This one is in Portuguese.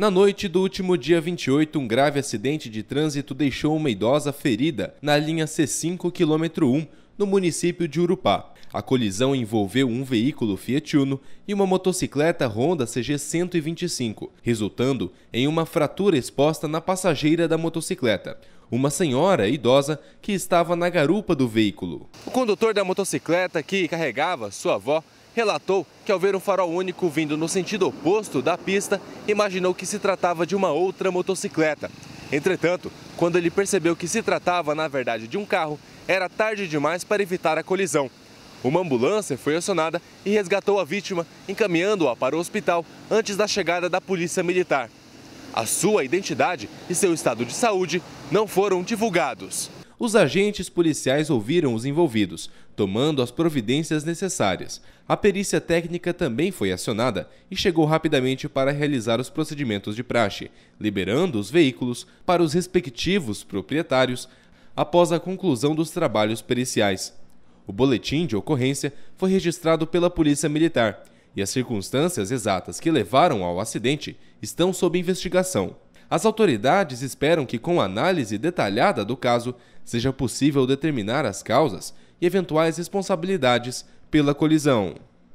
Na noite do último dia 28, um grave acidente de trânsito deixou uma idosa ferida na linha C5 km 1, no município de Urupá. A colisão envolveu um veículo Fiat Uno e uma motocicleta Honda CG 125, resultando em uma fratura exposta na passageira da motocicleta uma senhora idosa que estava na garupa do veículo. O condutor da motocicleta que carregava sua avó relatou que, ao ver um farol único vindo no sentido oposto da pista, imaginou que se tratava de uma outra motocicleta. Entretanto, quando ele percebeu que se tratava, na verdade, de um carro, era tarde demais para evitar a colisão. Uma ambulância foi acionada e resgatou a vítima, encaminhando-a para o hospital antes da chegada da polícia militar. A sua identidade e seu estado de saúde não foram divulgados. Os agentes policiais ouviram os envolvidos, tomando as providências necessárias. A perícia técnica também foi acionada e chegou rapidamente para realizar os procedimentos de praxe, liberando os veículos para os respectivos proprietários após a conclusão dos trabalhos periciais. O boletim de ocorrência foi registrado pela Polícia Militar e as circunstâncias exatas que levaram ao acidente estão sob investigação. As autoridades esperam que, com análise detalhada do caso, seja possível determinar as causas e eventuais responsabilidades pela colisão.